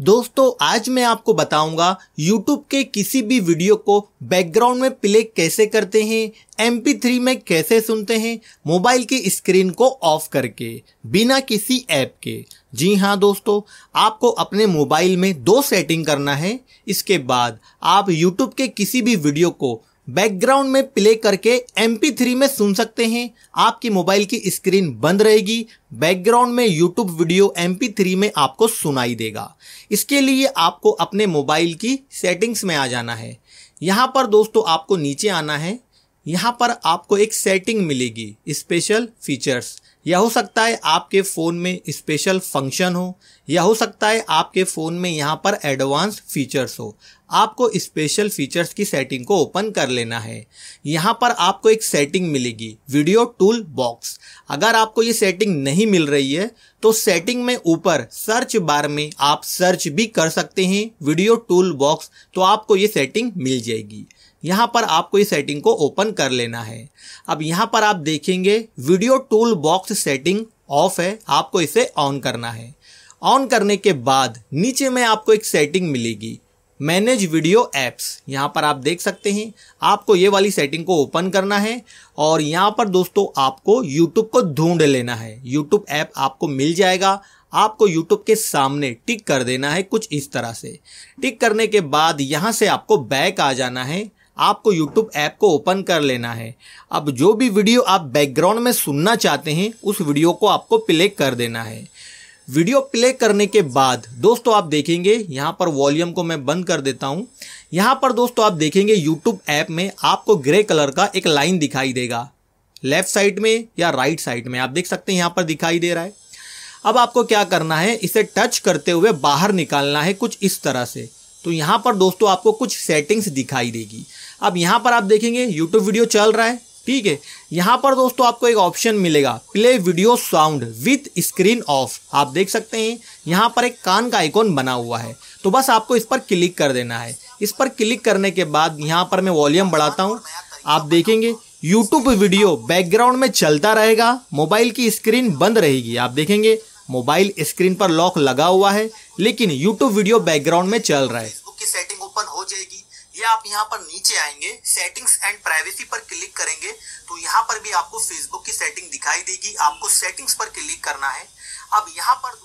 दोस्तों आज मैं आपको बताऊंगा YouTube के किसी भी वीडियो को बैकग्राउंड में प्ले कैसे करते हैं MP3 में कैसे सुनते हैं मोबाइल की स्क्रीन को ऑफ करके बिना किसी ऐप के जी हाँ दोस्तों आपको अपने मोबाइल में दो सेटिंग करना है इसके बाद आप YouTube के किसी भी वीडियो को बैकग्राउंड में प्ले करके एम थ्री में सुन सकते हैं आपकी मोबाइल की स्क्रीन बंद रहेगी बैकग्राउंड में यूट्यूब वीडियो एम थ्री में आपको सुनाई देगा इसके लिए आपको अपने मोबाइल की सेटिंग्स में आ जाना है यहाँ पर दोस्तों आपको नीचे आना है यहाँ पर आपको एक सेटिंग मिलेगी स्पेशल फीचर्स यह हो सकता है आपके फ़ोन में स्पेशल फंक्शन हो या हो सकता है आपके फ़ोन में यहाँ पर एडवांस फीचर्स हो आपको स्पेशल फीचर्स की सेटिंग को ओपन कर लेना है यहाँ पर आपको एक सेटिंग मिलेगी वीडियो टूल बॉक्स अगर आपको ये सेटिंग नहीं मिल रही है तो सेटिंग में ऊपर सर्च बार में आप सर्च भी कर सकते हैं वीडियो टूल बॉक्स तो आपको ये सेटिंग मिल जाएगी यहाँ पर आपको इस सेटिंग को ओपन कर लेना है अब यहाँ पर आप देखेंगे video tool box setting off है आपको इसे ऑन करना है ऑन करने के बाद नीचे में आपको एक सेटिंग मिलेगी मैनेज वीडियो एप्स यहाँ पर आप देख सकते हैं आपको ये वाली सेटिंग को ओपन करना है और यहाँ पर दोस्तों आपको यूट्यूब को ढूंढ लेना है यूट्यूब ऐप आपको मिल जाएगा आपको यूट्यूब के सामने टिक कर देना है कुछ इस तरह से टिक करने के बाद यहाँ से आपको बैक आ जाना है आपको यूट्यूब ऐप को ओपन कर लेना है अब जो भी वीडियो आप बैकग्राउंड में सुनना चाहते हैं उस वीडियो को आपको प्ले कर देना है वीडियो प्ले करने के बाद दोस्तों आप देखेंगे यहाँ पर वॉल्यूम को मैं बंद कर देता हूँ यहाँ पर दोस्तों आप देखेंगे यूट्यूब ऐप में आपको ग्रे कलर का एक लाइन दिखाई देगा लेफ्ट साइड में या राइट साइड में आप देख सकते हैं यहाँ पर दिखाई दे रहा है अब आपको क्या करना है इसे टच करते हुए बाहर निकालना है कुछ इस तरह से तो यहाँ पर दोस्तों आपको कुछ सेटिंग्स दिखाई देगी अब यहाँ पर आप देखेंगे यूट्यूब वीडियो चल रहा है ठीक है यहाँ पर दोस्तों आपको एक ऑप्शन मिलेगा play video sound with screen off आप देख सकते हैं यहाँ पर एक कान का आइकॉन बना हुआ है तो बस आपको इस पर क्लिक कर देना है इस पर क्लिक करने के बाद यहाँ पर मैं वॉल्यूम बढ़ाता हूँ आप देखेंगे यूट्यूब वीडियो बैकग्राउंड में चलता रहेगा मोबाइल की स्क्रीन बंद रहेगी आप देखेंगे मोबाइल स्क्रीन पर लॉक लगा हुआ है लेकिन यूट्यूब वीडियो बैकग्राउंड में चल रहा है की सेटिंग ओपन हो जाएगी या आप यहाँ पर नीचे आएंगे सेटिंग्स एंड प्राइवेसी पर क्लिक करेंगे तो यहाँ पर भी आपको फेसबुक की सेटिंग दिखाई देगी आपको सेटिंग्स पर क्लिक करना है अब यहाँ पर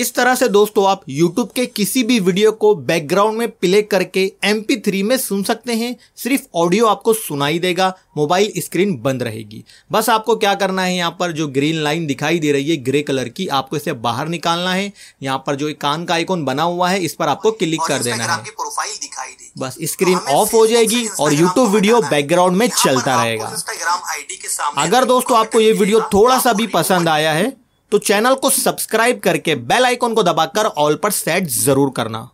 इस तरह से दोस्तों आप YouTube के किसी भी वीडियो को बैकग्राउंड में प्ले करके MP3 में सुन सकते हैं सिर्फ ऑडियो आपको सुनाई देगा मोबाइल स्क्रीन बंद रहेगी बस आपको क्या करना है यहाँ पर जो ग्रीन लाइन दिखाई दे रही है ग्रे कलर की आपको इसे बाहर निकालना है यहाँ पर जो कान का आइकॉन बना हुआ है इस पर आपको क्लिक कर देना है प्रोफाइल दिखाई दे बस स्क्रीन तो ऑफ हो जाएगी और यूट्यूब वीडियो बैकग्राउंड में चलता रहेगा अगर दोस्तों आपको ये वीडियो थोड़ा सा भी पसंद आया है तो चैनल को सब्सक्राइब करके बेल आइकॉन को दबाकर ऑल पर सेट जरूर करना